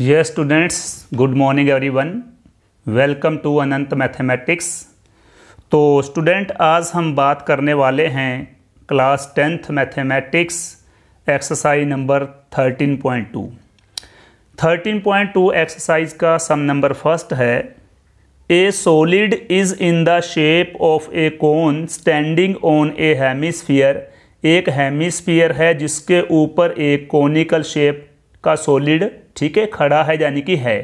students good morning everyone welcome to Anant mathematics तो student आज हम बात करने वाले हैं class tenth mathematics exercise number thirteen thirteen point two point two exercise का सम नंबर फर्स्ट है a solid is in the shape of a cone standing on a hemisphere एक हेमिस्फीयर है जिसके ऊपर एक कोनिकल शेप का solid ठीक है खड़ा है यानी कि है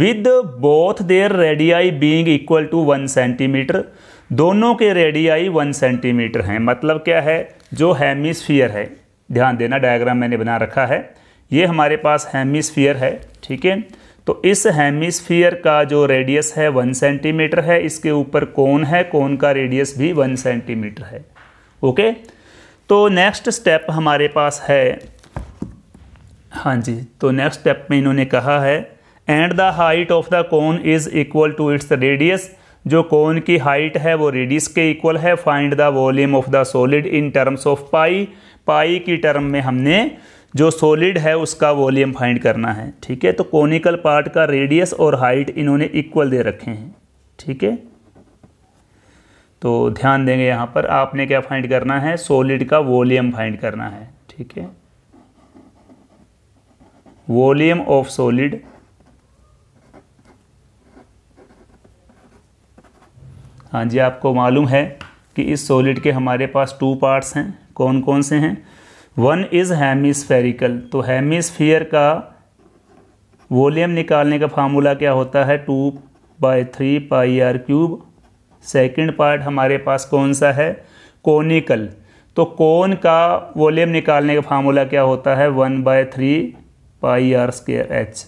with both their radii being equal to one centimetre दोनों के रेडियाई वन सेंटीमीटर हैं मतलब क्या है जो हेमिसफियर है ध्यान देना डायग्राम मैंने बना रखा है ये हमारे पास हेमिसफियर है ठीक है तो इस हेमिसफियर का जो रेडियस है वन सेंटीमीटर है इसके ऊपर कौन है कौन का रेडियस भी वन सेंटीमीटर है ओके तो नेक्स्ट स्टेप हमारे पास है हाँ जी तो नेक्स्ट स्टेप में इन्होंने कहा है and the height of the cone is equal to its radius जो कोन की हाइट है वो रेडियस के इक्वल है find the volume of the solid in terms of pi pi की टर्म में हमने जो सॉलिड है उसका वॉल्यूम फाइंड करना है ठीक है तो कोनिकल पार्ट का रेडियस और हाइट इन्होंने इक्वल दे रखे हैं ठीक है तो ध्यान देंगे यहाँ पर आपने क्या फाइंड करना है सॉलिड का वॉल्यूम फाइंड करना है ठीक है वॉल्यूम ऑफ सॉलिड हाँ जी आपको मालूम है कि इस सॉलिड के हमारे पास टू पार्ट्स हैं कौन कौन से हैं वन इज़ हेमिसफेरिकल तो हेमिसफियर का वॉल्यूम निकालने का फार्मूला क्या होता है two by three pi are cube second part हमारे पास कौन सा है कोनिकल तो कोन का वॉल्यूम निकालने का फार्मूला क्या होता है one by three pi are square H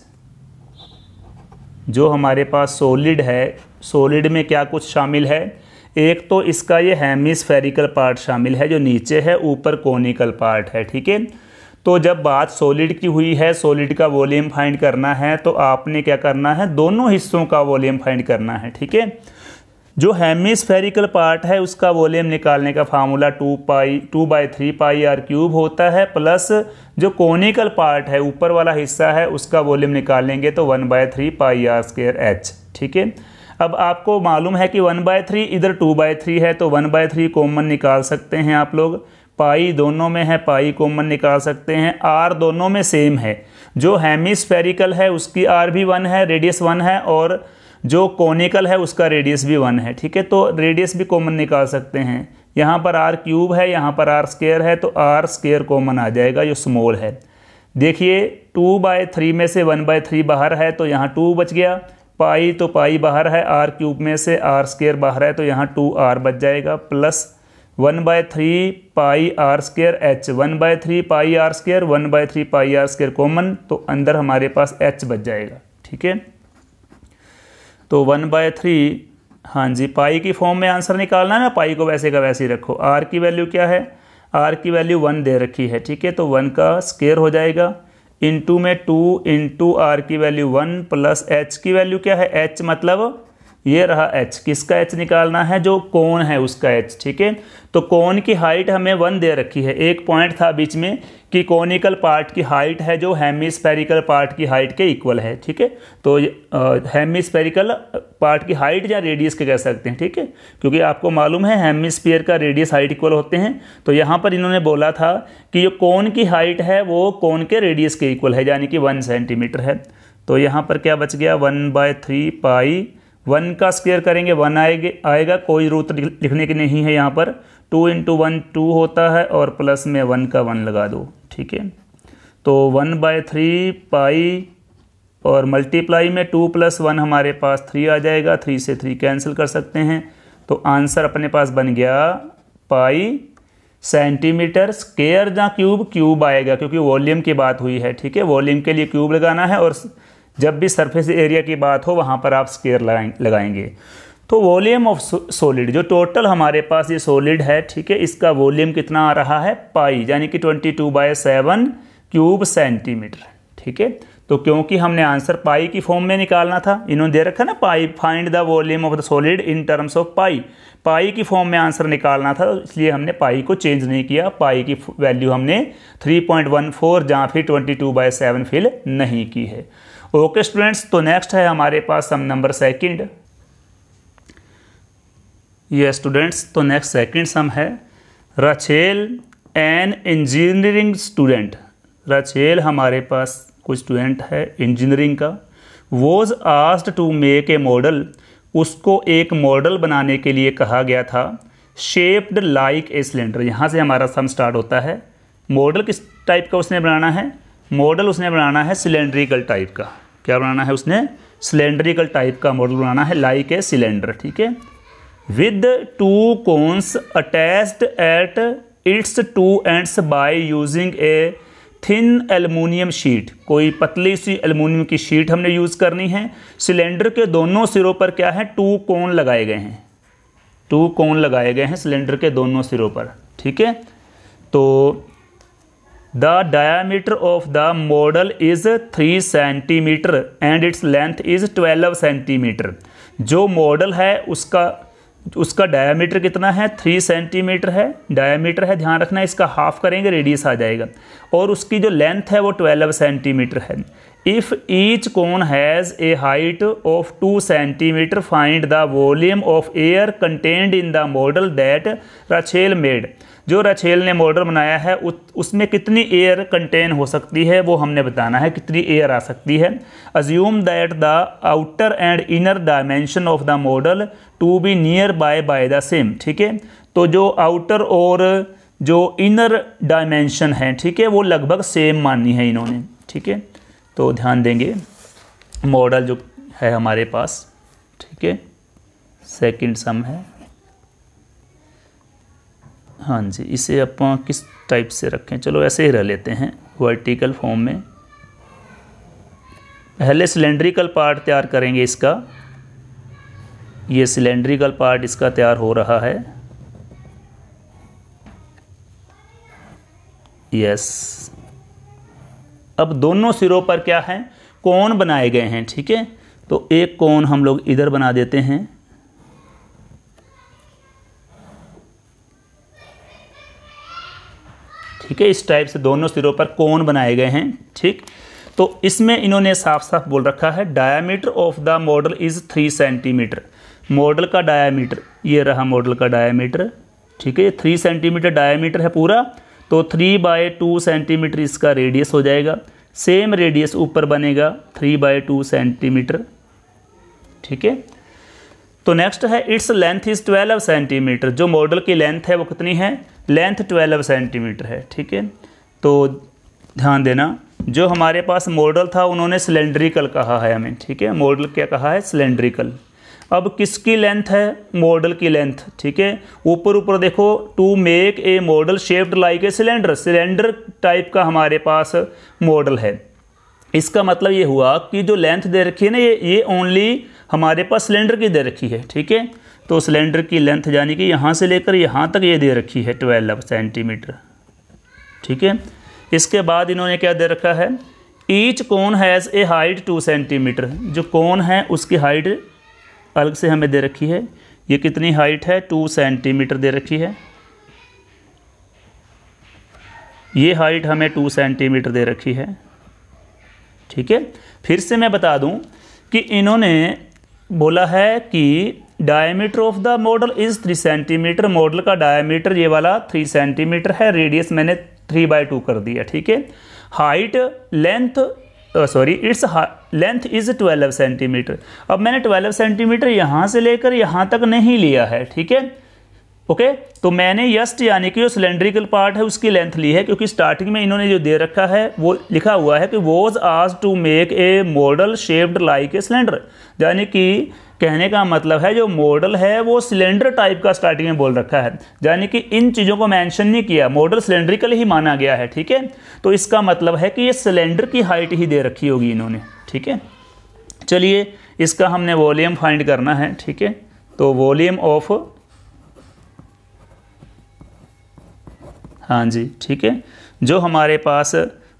जो हमारे पास सोलिड है सोलिड में क्या कुछ शामिल है एक तो इसका ये हेमिसफेरिकल पार्ट शामिल है जो नीचे है ऊपर कोनिकल पार्ट है ठीक है तो जब बात सॉलिड की हुई है सॉलिड का वॉल्यूम फाइंड करना है तो आपने क्या करना है दोनों हिस्सों का वॉल्यूम फाइंड करना है ठीक है जो हेमिसफेरिकल पार्ट है उसका वॉल्यूम निकालने का formula two pi two by three pi are cube होता है प्लस जो कोनिकल पार्ट है ऊपर वाला हिस्सा है उसका वॉल्यूम निकालेंगे तो one by three pi are square H ठीक है अब आपको मालूम है कि वन बाय थ्री इधर टू बाय थ्री है तो वन बाय थ्री कॉमन निकाल सकते हैं आप लोग पाई दोनों में है पाई कॉमन निकाल सकते हैं आर दोनों में सेम है जो हेमिसफेरिकल है उसकी आर भी वन है रेडियस वन है और जो कोनिकल है उसका रेडियस भी वन है ठीक है तो रेडियस भी कॉमन निकाल सकते हैं यहाँ पर आर क्यूब है यहाँ पर आर स्केयर है तो आर स्केयर कॉमन आ जाएगा जो स्मॉल है देखिए टू बाय थ्री में से वन बाय थ्री बाहर है तो यहाँ टू बच गया पाई तो पाई बाहर है आर क्यूब में से आर स्केयर बाहर है तो यहाँ टू आर बच जाएगा plus one by three pi are square H one by three pi are square one by three pi are square common तो अंदर हमारे पास एच बच जाएगा ठीक है तो वन बाय थ्री हाँ जी पाई की फॉर्म में आंसर निकालना है ना पाई को वैसे का वैसे ही रखो आर की वैल्यू क्या है आर की वैल्यू वन दे रखी है ठीक है तो वन का स्केयर हो जाएगा इंटू में टू इंटू आर की वैल्यू वन प्लस एच की वैल्यू क्या है एच मतलब ये रहा एच किसका एच निकालना है जो कौन है उसका एच ठीक है तो कौन की हाइट हमें वन दे रखी है एक पॉइंट था बीच में कि कॉनिकल पार्ट की हाइट है जो हेमिस्फेरिकल पार्ट की हाइट के इक्वल है ठीक है तो हेमिस्फेरिकल पार्ट की हाइट या रेडियस के कह सकते हैं ठीक है क्योंकि आपको मालूम है हेमिस्फीयर का रेडियस हाइट इक्वल होते हैं तो यहाँ पर इन्होंने बोला था कि जो कौन की हाइट है वो कौन के रेडियस के इक्वल है यानी कि वन सेंटीमीटर है तो यहाँ पर क्या बच गया one by three pi one का स्क्वेयर करेंगे वन आएगे आएगा कोई रूत लिखने की नहीं है यहाँ पर टू इंटू वन टू होता है और प्लस में वन का वन लगा दो ठीक है तो वन बाय थ्री पाई और मल्टीप्लाई में टू प्लस वन हमारे पास थ्री आ जाएगा थ्री से थ्री कैंसिल कर सकते हैं तो आंसर अपने पास बन गया पाई सेंटीमीटर स्केयर जहाँ क्यूब क्यूब आएगा क्योंकि वॉल्यूम की बात हुई है ठीक है वॉल्यूम के लिए क्यूब लगाना है और जब भी सरफेस एरिया की बात हो वहाँ पर आप स्केयर लगाएंगे तो वॉल्यूम ऑफ सॉलिड जो टोटल हमारे पास ये सॉलिड है ठीक है इसका वॉल्यूम कितना आ रहा है पाई यानी कि 22 two by seven cube centimetre ठीक है तो क्योंकि हमने आंसर पाई की फॉर्म में निकालना था इन्होंने दे रखा ना pi find the volume of the solid in terms of pi pi की फॉर्म में आंसर निकालना था तो इसलिए हमने पाई को चेंज नहीं किया पाई की वैल्यू हमने 3.14 पॉइंट वन जहाँ फिर twenty two by seven fill नहीं की है ओके स्टूडेंट्स तो नेक्स्ट है हमारे पास सम नंबर सेकंड ये स्टूडेंट्स तो नेक्स्ट सेकंड सम है Rachel an engineering student Rachel हमारे पास कुछ स्टूडेंट है इंजीनियरिंग का was asked to make a model उसको एक मॉडल बनाने के लिए कहा गया था शेप्ड लाइक ए सिलेंडर यहाँ से हमारा सम स्टार्ट होता है मॉडल किस टाइप का उसने बनाना है मॉडल उसने बनाना है सिलेंड्रिकल टाइप का क्या बनाना है उसने सिलेंड्रिकल टाइप का मॉडल बनाना है लाइक ए सिलेंडर ठीक है with two cones attached at its two ends by using a thin aluminium sheet कोई पतली सी एलमूनियम की शीट हमने यूज़ करनी है सिलेंडर के दोनों सिरों पर क्या है टू कोन लगाए गए हैं टू कोन लगाए गए हैं सिलेंडर के दोनों सिरों पर ठीक है तो the diameter of the model is three centimetre and its length is twelve centimetre जो मॉडल है उसका उसका डायामीटर कितना है थ्री सेंटीमीटर है डायामीटर है ध्यान रखना इसका हाफ करेंगे रेडियस आ जाएगा और उसकी जो लेंथ है वो ट्वेल्व सेंटीमीटर है if each cone has a height of two centimetre find the volume of air contained in the model that Rachel made जो रचेल ने मॉडल बनाया है उसमें कितनी एयर कंटेन हो सकती है वो हमने बताना है कितनी एयर आ सकती है assume that the outer and inner dimension of the model to be near by by the same ठीक है तो जो आउटर और जो इनर डायमेंशन है ठीक है वो लगभग सेम माननी है इन्होंने ठीक है तो ध्यान देंगे मॉडल जो है हमारे पास ठीक है सेकेंड सम है हाँ जी इसे आप किस टाइप से रखें चलो ऐसे ही रह लेते हैं वर्टिकल फॉर्म में पहले सिलेंड्रिकल पार्ट तैयार करेंगे इसका ये सिलेंड्रिकल पार्ट इसका तैयार हो रहा है यस अब दोनों सिरों पर क्या है कौन बनाए गए हैं ठीक है तो एक कौन हम लोग इधर बना देते हैं ठीक है इस टाइप से दोनों सिरों पर कोन बनाए गए हैं ठीक तो इसमें इन्होंने साफ साफ बोल रखा है diameter of the model is three centimetre model का डायामीटर ये रहा मॉडल का डायामीटर ठीक है ये थ्री सेंटीमीटर डायामीटर है पूरा तो थ्री बाय टू सेंटीमीटर इसका रेडियस हो जाएगा सेम रेडियस ऊपर बनेगा थ्री बाय टू सेंटीमीटर ठीक है तो नेक्स्ट है its length is twelve centimetre जो मॉडल की लेंथ है वो कितनी है लेंथ 12 सेंटीमीटर है ठीक है तो ध्यान देना जो हमारे पास मॉडल था उन्होंने सिलेंड्रिकल कहा है हमें ठीक है मॉडल क्या कहा है सिलेंड्रिकल अब किसकी लेंथ है मॉडल की लेंथ ठीक है ऊपर ऊपर देखो to make a model shaped like a cylinder cylinder type का हमारे पास मॉडल है इसका मतलब ये हुआ कि जो लेंथ दे रखी है ना ये ये ओनली हमारे पास सिलेंडर की दे रखी है ठीक है तो सिलेंडर की लेंथ यानी कि यहाँ से लेकर यहाँ तक ये दे रखी है ट्वेल्व सेंटीमीटर ठीक है इसके बाद इन्होंने क्या दे रखा है each cone has a height two centimetre जो कोन है उसकी हाइट अलग से हमें दे रखी है ये कितनी हाइट है टू सेंटीमीटर दे रखी है ये हाइट हमें टू सेंटीमीटर दे रखी है ठीक है फिर से मैं बता दूं कि इन्होंने बोला है कि diameter of the model is three centimetre model का डायमीटर ये वाला थ्री सेंटीमीटर है रेडियस मैंने थ्री बाई टू कर दिया ठीक है height length sorry its length is twelve centimetre अब मैंने ट्वेल्व सेंटीमीटर यहाँ से लेकर यहाँ तक नहीं लिया है ठीक है ओके तो मैंने यस्ट यानी कि जो सिलेंड्रिकल पार्ट है उसकी लेंथ ली है क्योंकि स्टार्टिंग में इन्होंने जो दे रखा है वो लिखा हुआ है कि वोज आज to make a model shaped like a cylinder यानी कि कहने का मतलब है जो मॉडल है वो सिलेंडर टाइप का स्टार्टिंग में बोल रखा है यानी कि इन चीज़ों को मेंशन नहीं किया मॉडल सिलेंड्रिकल ही माना गया है ठीक है तो इसका मतलब है कि ये सिलेंडर की हाइट ही दे रखी होगी इन्होंने ठीक है चलिए इसका हमने वॉल्यूम फाइंड करना है ठीक है तो वॉल्यूम ऑफ हाँ जी ठीक है जो हमारे पास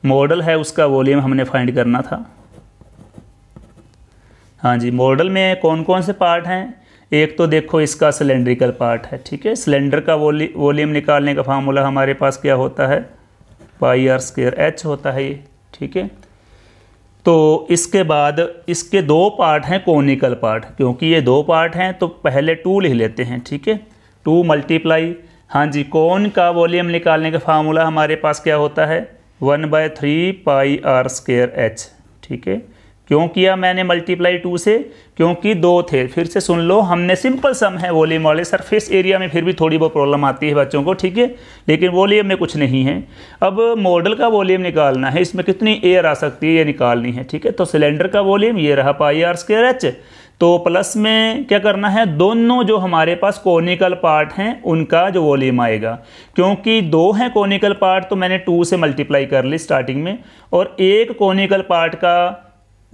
मॉडल है उसका वॉल्यूम हमने फाइंड करना था हाँ जी मॉडल में कौन कौन से पार्ट हैं एक तो देखो इसका सिलेंड्रिकल पार्ट है ठीक है सिलेंडर का वॉल्यूम निकालने का फार्मूला हमारे पास क्या होता है पाई आर स्केयर एच होता है ये ठीक है तो इसके बाद इसके दो पार्ट हैं कोनिकल पार्ट क्योंकि ये दो पार्ट हैं तो पहले टू लिख लेते हैं ठीक है टू मल्टीप्लाई हाँ जी कौन का वॉल्यूम निकालने का फार्मूला हमारे पास क्या होता है one by three pi are square H ठीक है क्यों किया मैंने मल्टीप्लाई टू से क्योंकि दो थे फिर से सुन लो हमने सिंपल सम है वॉल्यूम वाले सरफेस एरिया में फिर भी थोड़ी बहुत प्रॉब्लम आती है बच्चों को ठीक है लेकिन वॉल्यूम में कुछ नहीं है अब मॉडल का वॉल्यूम निकालना है इसमें कितनी एयर आ सकती है ये निकालनी है ठीक है तो सिलेंडर का वॉल्यूम ये रहा पाई आर स्केयर एच तो प्लस में क्या करना है दोनों जो हमारे पास कॉनिकल पार्ट हैं उनका जो वॉल्यूम आएगा क्योंकि दो हैं कॉनिकल पार्ट तो मैंने टू से मल्टीप्लाई कर ली स्टार्टिंग में और एक कॉनिकल पार्ट का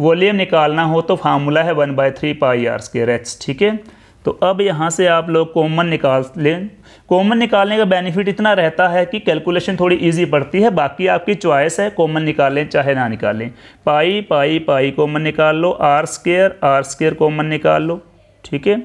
वॉल्यूम निकालना हो तो फार्मूला है one by three pi are square H ठीक है तो अब यहाँ से आप लोग कॉमन निकाल लें कॉमन निकालने का बेनिफिट इतना रहता है कि कैलकुलेशन थोड़ी ईजी पड़ती है बाकी आपकी चॉइस है कॉमन निकालें चाहे ना निकालें पाई पाई पाई कॉमन निकाल लो r square r square common निकाल लो ठीक है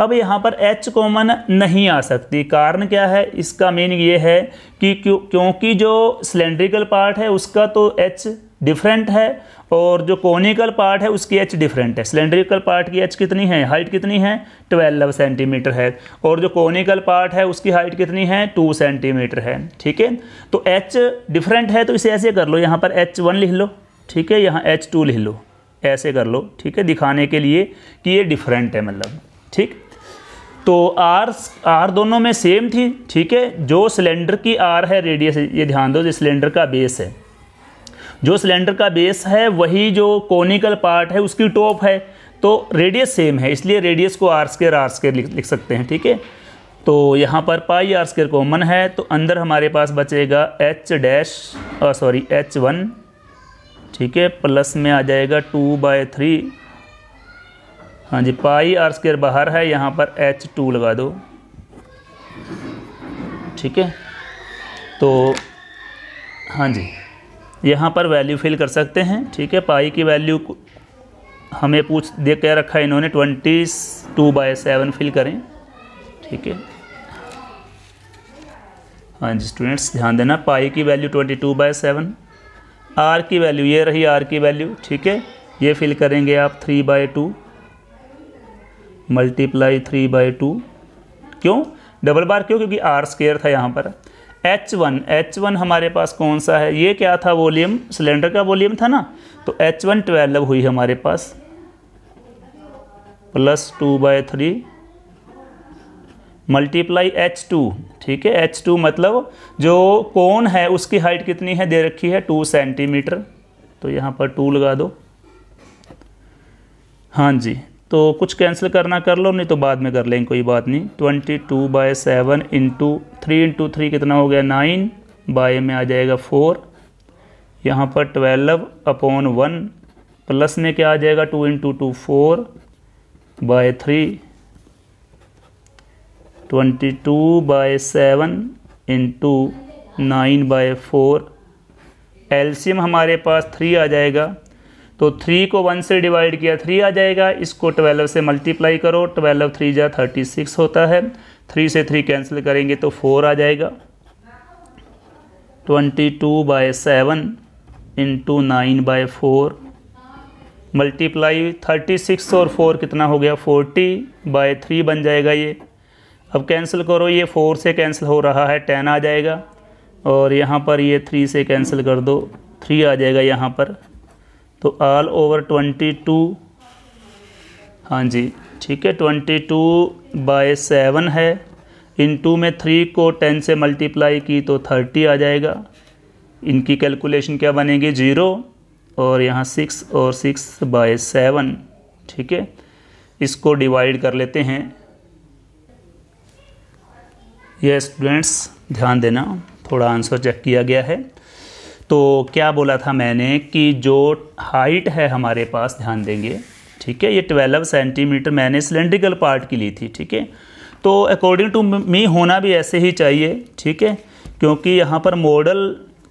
अब यहाँ पर एच कॉमन नहीं आ सकती कारण क्या है इसका मीनिंग ये है कि क्योंकि जो सिलेंड्रिकल पार्ट है उसका तो एच डिफरेंट है और जो कोनिकल पार्ट है उसकी एच डिफरेंट है सिलेंड्रिकल पार्ट की एच कितनी है हाइट कितनी है ट्वेल्व सेंटीमीटर है और जो कोनिकल पार्ट है उसकी हाइट कितनी है टू सेंटीमीटर है ठीक है तो एच डिफरेंट है तो इसे ऐसे कर लो यहाँ पर एच वन लिख लो ठीक है यहाँ एच टू लिख लो ऐसे कर लो ठीक है दिखाने के लिए कि ये डिफरेंट है मतलब ठीक तो आर आर दोनों में सेम थी ठीक है जो सिलेंडर की आर है रेडियस ये ध्यान दो जो सिलेंडर का बेस है जो सिलेंडर का बेस है वही जो कोनिकल पार्ट है उसकी टॉप है तो रेडियस सेम है इसलिए रेडियस को आर स्केयर आर स्केयर लिख, लिख सकते हैं ठीक है तो यहाँ पर पाई आर स्केयर कॉमन है तो अंदर हमारे पास बचेगा h dash sorry h one ठीक है प्लस में आ जाएगा टू बाय थ्री हाँ जी पाई आर स्केयर बाहर है यहाँ पर एच टू लगा दो ठीक है तो हाँ जी यहाँ पर वैल्यू फिल कर सकते हैं ठीक है पाई की वैल्यू हमें पूछ दे क्या रखा है इन्होंने twenty two by seven fill करें ठीक है हाँ जी स्टूडेंट्स ध्यान देना पाई की value twenty two by seven r की वैल्यू ये रही आर की वैल्यू ठीक है ये फिल करेंगे आप three by two multiply three by two क्यों डबल बार क्यों क्योंकि आर स्केयर था यहाँ पर H1 H1 हमारे पास कौन सा है ये क्या था वॉल्यूम सिलेंडर का वॉल्यूम था ना तो H1 12 हुई हमारे पास plus two by three multiply h two ठीक है एच टू मतलब जो कोन है उसकी हाइट कितनी है दे रखी है टू सेंटीमीटर तो यहाँ पर टू लगा दो हाँ जी तो कुछ कैंसिल करना कर लो नहीं तो बाद में कर लेंगे कोई बात नहीं twenty two by seven into three into three कितना हो गया नाइन बाय में आ जाएगा फोर यहाँ पर ट्वेल्व अपॉन वन प्लस में क्या आ जाएगा two into two four by three twenty two by seven into nine by four एल्शियम हमारे पास थ्री आ जाएगा तो थ्री को वन से डिवाइड किया थ्री आ जाएगा इसको ट्वेल्व से मल्टीप्लाई करो ट्वेल्व थ्री जा थर्टी सिक्स होता है थ्री से थ्री कैंसिल करेंगे तो फोर आ जाएगा twenty two by seven into nine by four multiply thirty six और फोर कितना हो गया फोर्टी बाय थ्री बन जाएगा ये अब कैंसिल करो ये फोर से कैंसिल हो रहा है टेन आ जाएगा और यहाँ पर ये थ्री से कैंसिल कर दो थ्री आ जाएगा यहाँ पर तो ऑल ओवर ट्वेंटी टू हाँ जी ठीक है ट्वेंटी टू बाय सेवन है इन टू में थ्री को टेन से मल्टीप्लाई की तो थर्टी आ जाएगा इनकी कैलकुलेशन क्या बनेगी जीरो और यहाँ सिक्स और सिक्स बाय सेवन ठीक है इसको डिवाइड कर लेते हैं ये स्टूडेंट्स ध्यान देना थोड़ा आंसर चेक किया गया है तो क्या बोला था मैंने कि जो हाइट है हमारे पास ध्यान देंगे ठीक है ये 12 सेंटीमीटर मैंने सिलेंड्रिकल पार्ट की ली थी ठीक है तो अकॉर्डिंग टू मी होना भी ऐसे ही चाहिए ठीक है क्योंकि यहाँ पर मॉडल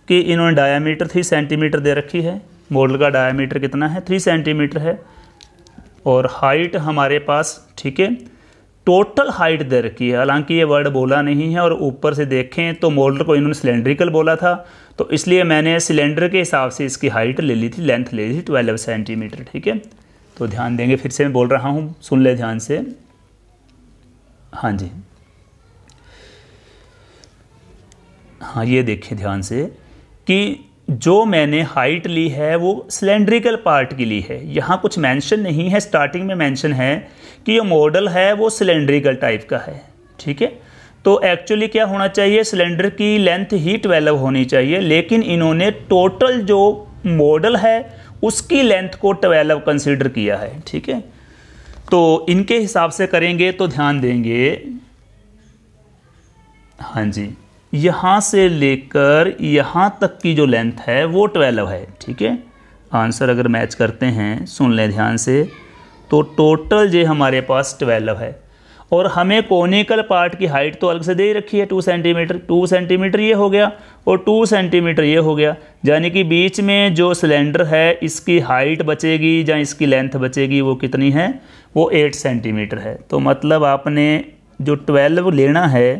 की इन्होंने डायामीटर थ्री सेंटीमीटर दे रखी है मॉडल का डायामीटर कितना है थ्री सेंटीमीटर है और हाइट हमारे पास ठीक है टोटल हाइट दे रखी है हालांकि ये वर्ड बोला नहीं है और ऊपर से देखें तो मोल्डर को इन्होंने सिलेंड्रिकल बोला था तो इसलिए मैंने सिलेंडर के हिसाब से इसकी हाइट ले ली थी लेंथ ले ली थी ट्वेल्व सेंटीमीटर ठीक है तो ध्यान देंगे फिर से मैं बोल रहा हूँ सुन ले ध्यान से हाँ जी हाँ ये देखें ध्यान से कि जो मैंने हाइट ली है वो सिलेंड्रिकल पार्ट की ली है यहाँ कुछ मेंशन नहीं है स्टार्टिंग में मेंशन है कि ये मॉडल है वो सिलेंड्रिकल टाइप का है ठीक है तो एक्चुअली क्या होना चाहिए सिलेंडर की लेंथ ही ट्वेल्व होनी चाहिए लेकिन इन्होंने टोटल जो मॉडल है उसकी लेंथ को ट्वेल्व कंसिडर किया है ठीक है तो इनके हिसाब से करेंगे तो ध्यान देंगे हाँ जी यहाँ से लेकर यहाँ तक की जो लेंथ है वो ट्वेल्व है ठीक है आंसर अगर मैच करते हैं सुन लें ध्यान से तो टोटल जे हमारे पास ट्वेल्व है और हमें कोनिकल पार्ट की हाइट तो अलग से दे ही रखी है टू सेंटीमीटर टू सेंटीमीटर ये हो गया और टू सेंटीमीटर ये हो गया यानी कि बीच में जो सिलेंडर है इसकी हाइट बचेगी या इसकी लेंथ बचेगी वो कितनी है वो एट सेंटीमीटर है तो मतलब आपने जो ट्वेल्व लेना है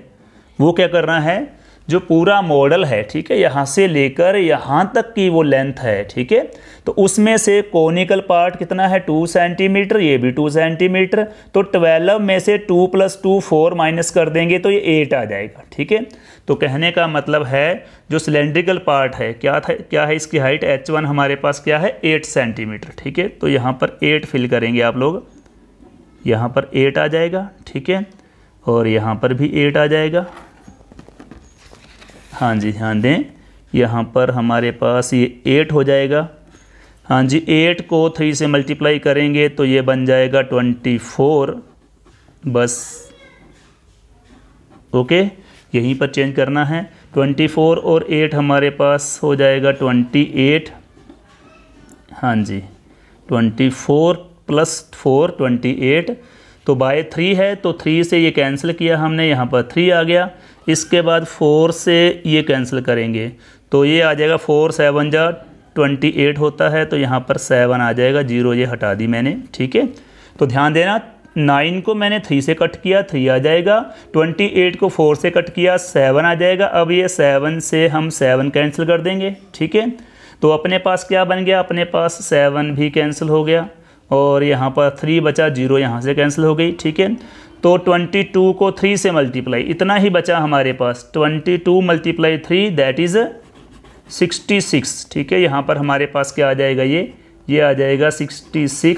वो क्या करना है जो पूरा मॉडल है ठीक है यहाँ से लेकर यहाँ तक की वो लेंथ है ठीक है तो उसमें से कोनिकल पार्ट कितना है टू सेंटीमीटर ये भी टू सेंटीमीटर तो ट्वेल्व में से two plus two four minus कर देंगे तो ये एट आ जाएगा ठीक है तो कहने का मतलब है जो सिलेंड्रिकल पार्ट है क्या था क्या है इसकी हाइट एच वन हमारे पास क्या है एट सेंटीमीटर ठीक है तो यहाँ पर एट फिल करेंगे आप लोग यहाँ पर एट आ जाएगा ठीक है और यहाँ पर भी एट आ जाएगा हाँ जी हाँ दें यहाँ पर हमारे पास ये एट हो जाएगा हाँ जी एट को थ्री से मल्टीप्लाई करेंगे तो ये बन जाएगा ट्वेंटी फोर बस ओके यहीं पर चेंज करना है ट्वेंटी फोर और एट हमारे पास हो जाएगा ट्वेंटी एट हाँ जी twenty four plus four twenty eight तो बाय थ्री है तो थ्री से ये कैंसिल किया हमने यहाँ पर थ्री आ गया इसके बाद फोर से ये कैंसिल करेंगे तो ये आ जाएगा फोर सेवन जा ट्वेंटी एट होता है तो यहाँ पर सेवन आ जाएगा जीरो ये हटा दी मैंने ठीक है तो ध्यान देना नाइन को मैंने थ्री से कट किया थ्री आ जाएगा ट्वेंटी एट को फोर से कट किया सेवन आ जाएगा अब ये सेवन से हम सेवन कैंसिल कर देंगे ठीक है तो अपने पास क्या बन गया अपने पास सेवन भी कैंसिल हो गया और यहाँ पर थ्री बचा जीरो यहाँ से कैंसिल हो गई ठीक है तो 22 को 3 से मल्टीप्लाई इतना ही बचा हमारे पास 22 two multiply three that is 66 ठीक है यहाँ पर हमारे पास क्या आ जाएगा ये ये आ जाएगा 66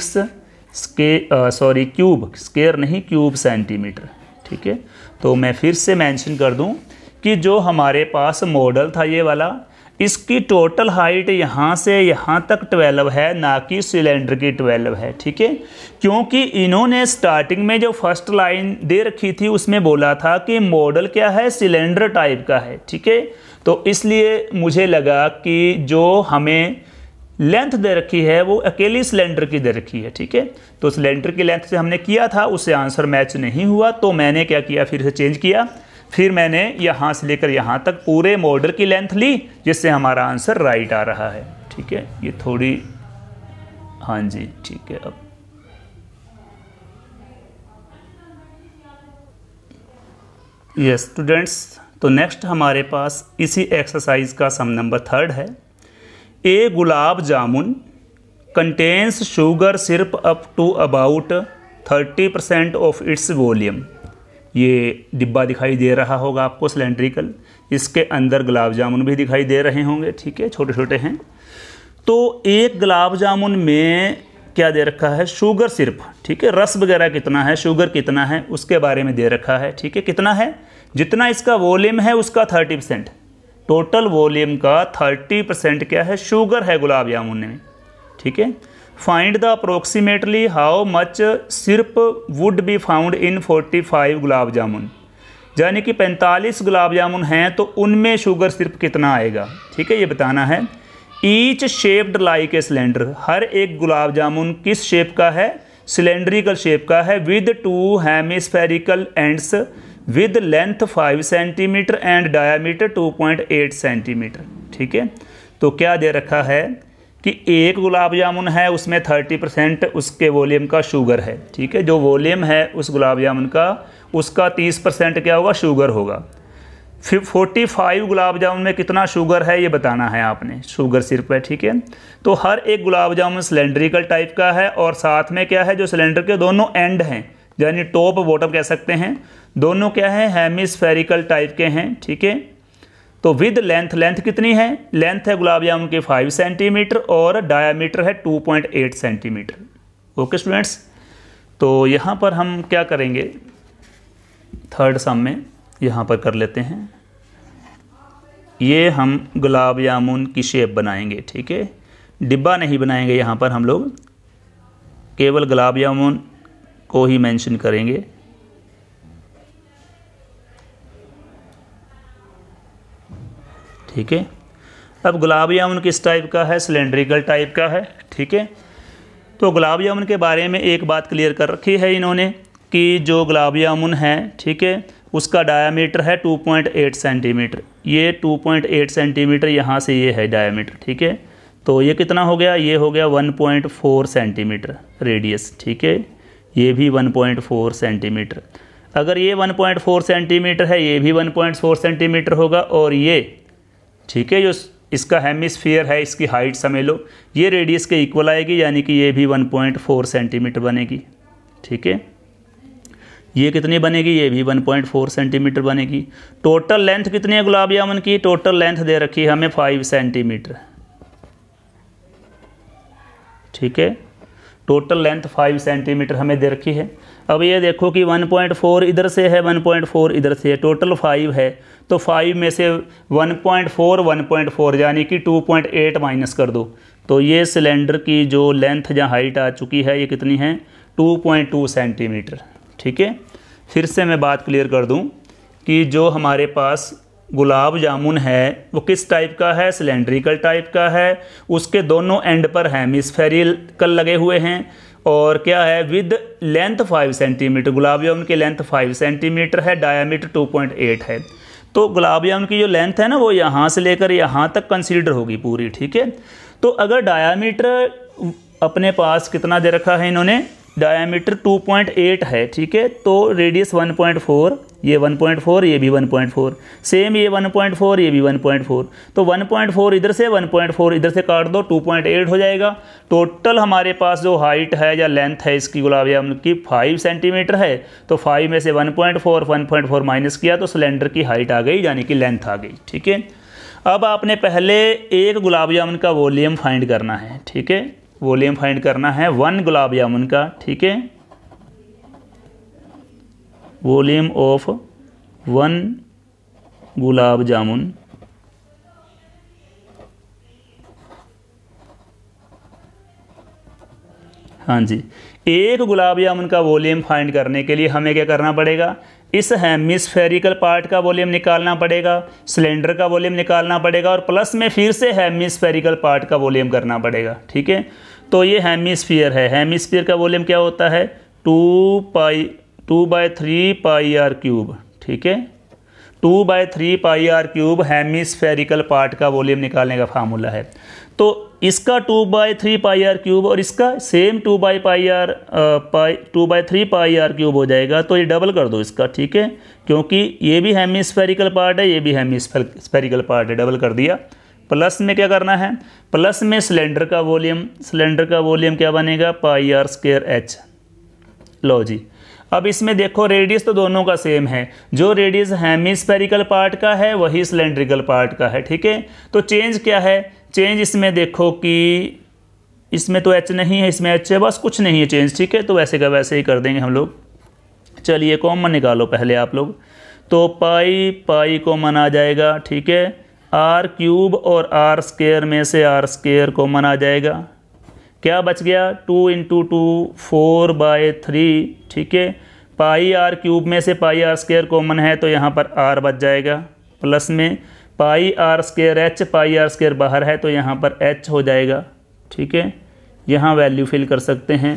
स्के सॉरी क्यूब स्केयर नहीं क्यूब सेंटीमीटर ठीक है तो मैं फिर से मेंशन कर दूँ कि जो हमारे पास मॉडल था ये वाला इसकी टोटल हाइट यहाँ से यहाँ तक 12 है ना कि सिलेंडर की 12 है ठीक है क्योंकि इन्होंने स्टार्टिंग में जो फर्स्ट लाइन दे रखी थी उसमें बोला था कि मॉडल क्या है सिलेंडर टाइप का है ठीक है तो इसलिए मुझे लगा कि जो हमें लेंथ दे रखी है वो अकेली सिलेंडर की दे रखी है ठीक है तो सिलेंडर की लेंथ से हमने किया था उससे आंसर मैच नहीं हुआ तो मैंने क्या किया फिर से चेंज किया फिर मैंने यहाँ से लेकर यहाँ तक पूरे मॉडल की लेंथ ली जिससे हमारा आंसर राइट आ रहा है ठीक है ये थोड़ी हाँ जी ठीक है अब ये स्टूडेंट्स तो नेक्स्ट हमारे पास इसी एक्सरसाइज का सम नंबर थर्ड है a gulab jamun contains sugar syrup up to about thirty percent of its volume ये डिब्बा दिखाई दे रहा होगा आपको सिलेंड्रिकल इसके अंदर गुलाब जामुन भी दिखाई दे रहे होंगे ठीक है छोटे छोटे हैं तो एक गुलाब जामुन में क्या दे रखा है शुगर सिर्फ ठीक है रस वगैरह कितना है शुगर कितना है उसके बारे में दे रखा है ठीक है कितना है जितना इसका वॉल्यूम है उसका थर्टी परसेंट टोटल वॉल्यूम का थर्टी परसेंट क्या है शुगर है गुलाब जामुन में ठीक है find the approximately how much syrup would be found in 45 gulab jamun यानी कि 45 गुलाब जामुन हैं तो उनमें शुगर सिर्फ कितना आएगा ठीक है ये बताना है each shaped like a cylinder हर एक गुलाब जामुन किस शेप का है सिलेंड्रिकल शेप का है with two hemispherical ends with length 5 centimetre and diameter 2.8 centimetre ठीक है तो क्या दे रखा है कि एक गुलाब जामुन है उसमें थर्टी परसेंट उसके वॉल्यूम का शुगर है ठीक है जो वॉल्यूम है उस गुलाब जामुन का उसका तीस परसेंट क्या होगा शुगर होगा फिर फोर्टी फाइव गुलाब जामुन में कितना शुगर है ये बताना है आपने शुगर सिर्फ है ठीक है तो हर एक गुलाब जामुन सिलेंड्रिकल टाइप का है और साथ में क्या है जो सिलेंडर के दोनों एंड हैं यानी टॉप बॉटम कह सकते हैं दोनों क्या है हेमिस्फेरिकल टाइप के हैं ठीक है तो विद लेंथ लेंथ कितनी है लेंथ है गुलाब जामुन की फाइव सेंटीमीटर और डायामीटर है two point eight centimetre okay students तो यहाँ पर हम क्या करेंगे थर्ड सम में यहाँ पर कर लेते हैं ये हम गुलाब जामुन की शेप बनाएंगे ठीक है डिब्बा नहीं बनाएंगे यहाँ पर हम लोग केवल गुलाब जामुन को ही मेंशन करेंगे ठीक है अब गुलाब जामुन किस टाइप का है सिलेंड्रिकल टाइप का है ठीक है तो गुलाब जामुन के बारे में एक बात क्लियर कर रखी है इन्होंने कि जो गुलाब जामुन है ठीक है उसका डायामीटर है 2.8 सेंटीमीटर ये 2.8 सेंटीमीटर यहाँ से ये है डायामीटर ठीक है तो ये कितना हो गया ये हो गया 1.4 सेंटीमीटर रेडियस ठीक है ये भी 1.4 सेंटीमीटर अगर ये 1.4 सेंटीमीटर है ये भी 1.4 सेंटीमीटर होगा और ये ठीक है जो इसका हेमिसफियर है इसकी हाइट समझ लो ये रेडियस के इक्वल आएगी यानी कि ये भी 1.4 सेंटीमीटर बनेगी ठीक है ये कितनी बनेगी ये भी 1.4 सेंटीमीटर बनेगी टोटल लेंथ कितनी है गुलाब यामन की टोटल लेंथ दे रखी है हमें 5 सेंटीमीटर ठीक है टोटल लेंथ 5 सेंटीमीटर हमें दे रखी है अब ये देखो कि 1.4 इधर से है 1.4 इधर से है टोटल 5 है तो 5 में से 1.4 1.4 यानी कि 2.8 माइनस कर दो तो ये सिलेंडर की जो लेंथ या हाइट आ चुकी है ये कितनी है 2.2 सेंटीमीटर ठीक है फिर से मैं बात क्लियर कर दूं कि जो हमारे पास गुलाब जामुन है वो किस टाइप का है सिलेंड्रिकल टाइप का है उसके दोनों एंड पर हेमिस्फेरिकल लगे हुए हैं और क्या है with length five centimetre gulab jamun की लेंथ फाइव सेंटीमीटर है डायामीटर टू पॉइंट एट है तो गुलाब जामुन की जो लेंथ है ना वो यहाँ से लेकर यहाँ तक कंसीडर होगी पूरी ठीक है तो अगर डायामीटर अपने पास कितना दे रखा है इन्होंने डायामीटर 2.8 है ठीक है तो रेडियस 1.4 ये 1.4 ये भी 1.4 सेम ये 1.4 ये भी 1.4 तो 1.4 इधर से 1.4 इधर से काट दो 2.8 हो जाएगा टोटल हमारे पास जो हाइट है या लेंथ है इसकी गुलाब जामुन की 5 सेंटीमीटर है तो 5 में से 1.4 1.4 माइनस किया तो सिलेंडर की हाइट आ गई यानी कि लेंथ आ गई ठीक है अब आपने पहले एक गुलाब जामुन का वॉल्यूम फाइंड करना है ठीक है वॉल्यूम फाइंड करना है वन गुलाब जामुन का ठीक है volume of one gulab jamun हाँ जी एक गुलाब जामुन का वॉल्यूम फाइंड करने के लिए हमें क्या करना पड़ेगा इस हेमिसफेरिकल पार्ट का वॉल्यूम निकालना पड़ेगा सिलेंडर का वॉल्यूम निकालना पड़ेगा और प्लस में फिर से हेमिसफेरिकल पार्ट का वॉल्यूम करना पड़ेगा ठीक है तो ये हेमिसफियर है हेमिसफियर का वॉल्यूम क्या होता है two pi two by three pi are cube ठीक है two by three pi are cube hemispherical part का वॉल्यूम निकालने का फार्मूला है तो इसका two by three pi are cube और इसका same two by pi r pi two by three pi are cube हो जाएगा तो ये डबल कर दो इसका ठीक है क्योंकि ये भी हेमिस्फेरिकल पार्ट है ये भी हेमिस्फेरिकल पार्ट है डबल कर दिया प्लस में क्या करना है प्लस में सिलेंडर का वॉल्यूम सिलेंडर का वॉल्यूम क्या बनेगा पाई आर स्केयर एच लो जी अब इसमें देखो रेडियस तो दोनों का सेम है जो रेडियस हेमिस्पेरिकल पार्ट का है वही सिलेंड्रिकल पार्ट का है ठीक है तो चेंज क्या है चेंज इसमें देखो कि इसमें तो एच नहीं है इसमें एच है बस कुछ नहीं है चेंज ठीक है तो वैसे का वैसे ही कर देंगे हम लोग चलिए कॉमन निकालो पहले आप लोग तो पाई पाई कॉमन आ जाएगा ठीक है आर क्यूब और आर स्केयर में से आर स्केयर कॉमन आ जाएगा क्या बच गया two into two four by three ठीक है पाई आर क्यूब में से पाई आर स्केयर कॉमन है तो यहाँ पर आर बच जाएगा प्लस में pi are square h pi are square बाहर है तो यहाँ पर एच हो जाएगा ठीक है यहाँ वैल्यू फिल कर सकते हैं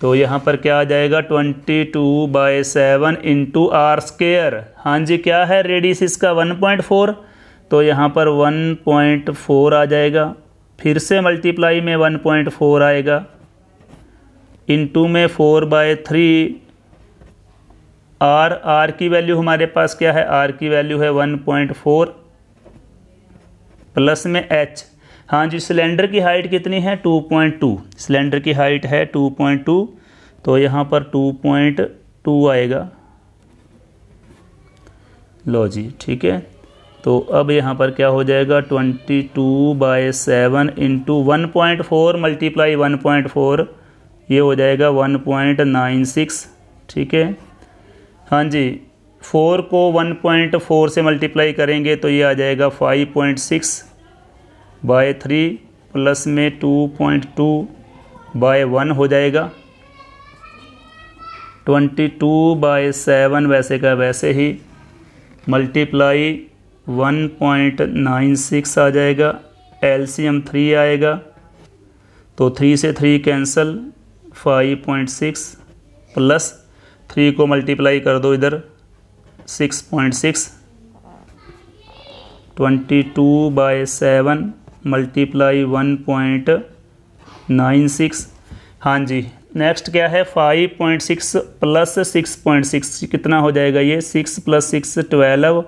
तो यहाँ पर क्या आ जाएगा twenty two by seven into r square हाँ जी क्या है रेडियस इसका वन पॉइंट फोर तो यहाँ पर वन पॉइंट फोर आ जाएगा फिर से मल्टीप्लाई में 1.4 आएगा इनटू में 4 बाय थ्री आर आर की वैल्यू हमारे पास क्या है आर की वैल्यू है 1.4 प्लस में एच हाँ जी सिलेंडर की हाइट कितनी है 2.2 सिलेंडर की हाइट है 2.2 तो यहाँ पर 2.2 आएगा लो जी ठीक है तो अब यहाँ पर क्या हो जाएगा twenty two by seven into one point four multiply one point four ये हो जाएगा वन पॉइंट नाइन सिक्स ठीक है हाँ जी फोर को वन पॉइंट फोर से मल्टीप्लाई करेंगे तो ये आ जाएगा five point six by three plus में two point two by one हो जाएगा ट्वेंटी टू बाय सेवन वैसे का वैसे ही मल्टीप्लाई 1.96 आ जाएगा एलसीएम थ्री आएगा तो थ्री से 3 कैंसिल 5.6 प्लस थ्री को मल्टीप्लाई कर दो इधर 6.6 two by seven multiply one point nine six हाँ जी नेक्स्ट क्या है five point six plus six point six कितना हो जाएगा ये सिक्स प्लस सिक्स ट्वेल्व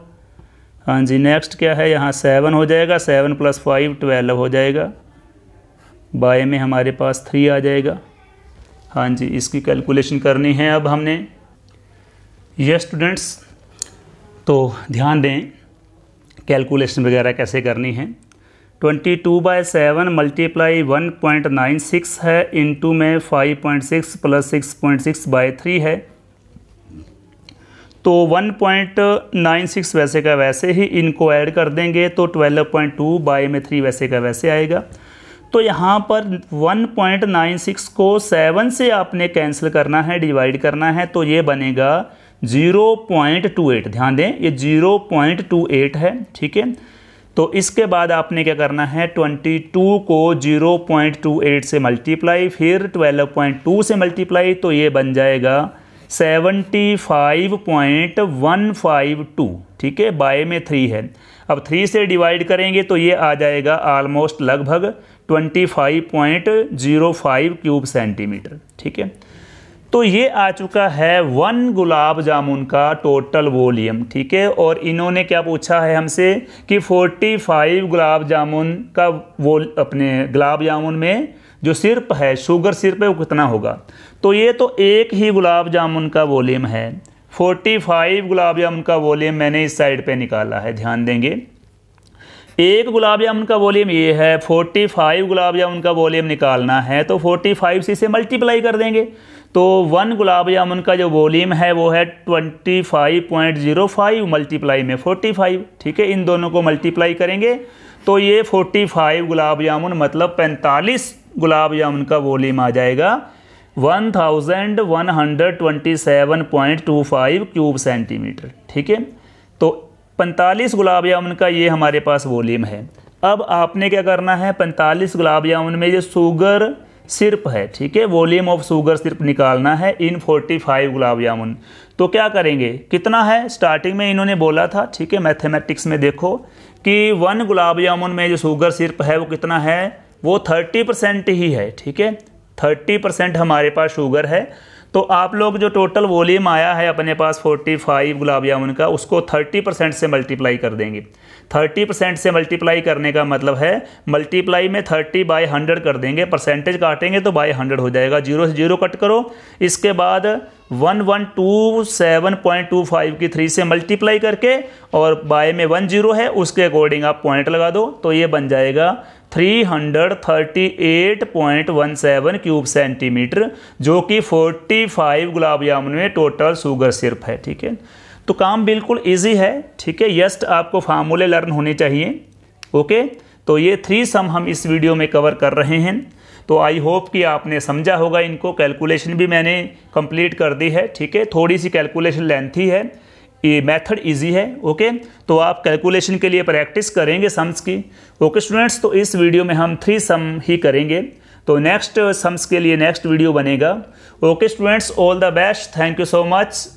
हाँ जी नेक्स्ट क्या है यहाँ सेवन हो जाएगा सेवन प्लस फाइव ट्वेल्व हो जाएगा बाय में हमारे पास थ्री आ जाएगा हाँ जी इसकी कैलकुलेशन करनी है अब हमने ये स्टूडेंट्स तो ध्यान दें कैलकुलेशन वगैरह कैसे करनी है twenty two by seven multiply one point nine six है इंटू में five point six plus six point six by three है तो 1.96 वैसे का वैसे ही इनको ऐड कर देंगे तो 12.2 पॉइंट टू बाई में थ्री वैसे का वैसे आएगा तो यहाँ पर 1.96 को 7 से आपने कैंसिल करना है डिवाइड करना है तो ये बनेगा 0.28 ध्यान दें ये 0.28 है ठीक है तो इसके बाद आपने क्या करना है 22 को 0.28 से मल्टीप्लाई फिर 12.2 से मल्टीप्लाई तो ये बन जाएगा seventy five point one five two ठीक है बाय में थ्री है अब थ्री से डिवाइड करेंगे तो ये आ जाएगा ऑलमोस्ट लगभग twenty five point zero five cube centimetre ठीक है तो ये आ चुका है वन गुलाब जामुन का टोटल वॉल्यूम ठीक है और इन्होंने क्या पूछा है हमसे कि 45 गुलाब जामुन का वो अपने गुलाब जामुन में जो सिर्प है शुगर सिर्फ है वो कितना होगा तो ये तो एक ही गुलाब जामुन का वॉल्यूम है 45 गुलाब जामुन का वॉल्यूम मैंने इस साइड पे निकाला है ध्यान देंगे एक गुलाब जामुन का वॉल्यूम ये है 45 गुलाब जामुन का वॉल्यूम निकालना है तो 45 से इसे मल्टीप्लाई कर देंगे तो वन गुलाब जामुन का जो वॉल्यूम है वो है 25.05 मल्टीप्लाई में 45 ठीक है इन दोनों को मल्टीप्लाई करेंगे तो ये 45 गुलाब जामुन मतलब 45 गुलाब जामुन का वॉल्यूम आ जाएगा 1127.25 क्यूब सेंटीमीटर ठीक है तो 45 गुलाब जामुन का ये हमारे पास वॉल्यूम है अब आपने क्या करना है 45 गुलाब जामुन में ये शुगर सिर्फ है ठीक है वॉल्यूम ऑफ शुगर सिर्फ निकालना है इन 45 गुलाब जामुन तो क्या करेंगे कितना है स्टार्टिंग में इन्होंने बोला था ठीक है मैथमेटिक्स में देखो कि वन गुलाब जामुन में जो शुगर सिर्फ है वो कितना है वो 30 परसेंट ही है ठीक है थर्टी परसेंट हमारे पास शुगर है तो आप लोग जो टोटल वॉल्यूम आया है अपने पास 45 गुलाब जामुन का उसको 30 परसेंट से मल्टीप्लाई कर देंगे 30 परसेंट से मल्टीप्लाई करने का मतलब है मल्टीप्लाई में 30 बाय 100 कर देंगे परसेंटेज काटेंगे तो बाय 100 हो जाएगा जीरो से जीरो कट करो इसके बाद 1127.25 की थ्री से मल्टीप्लाई करके और बाय में वन जीरो है उसके अकॉर्डिंग आप पॉइंट लगा दो तो ये बन जाएगा 338.17 क्यूब सेंटीमीटर जो कि 45 गुलाब जामुन में टोटल शुगर सिर्फ है ठीक है तो काम बिल्कुल इजी है ठीक है यस्ट आपको फार्मूले लर्न होने चाहिए ओके तो ये थ्री सम हम इस वीडियो में कवर कर रहे हैं तो आई होप कि आपने समझा होगा इनको कैलकुलेशन भी मैंने कंप्लीट कर दी है ठीक है थोड़ी सी कैलकुलेशन लेंथी है ये मेथड इजी है ओके तो आप कैलकुलेशन के लिए प्रैक्टिस करेंगे सम्स की ओके स्टूडेंट्स तो इस वीडियो में हम थ्री सम ही करेंगे तो नेक्स्ट सम्स uh, के लिए नेक्स्ट वीडियो बनेगा okay students all the best thank you so much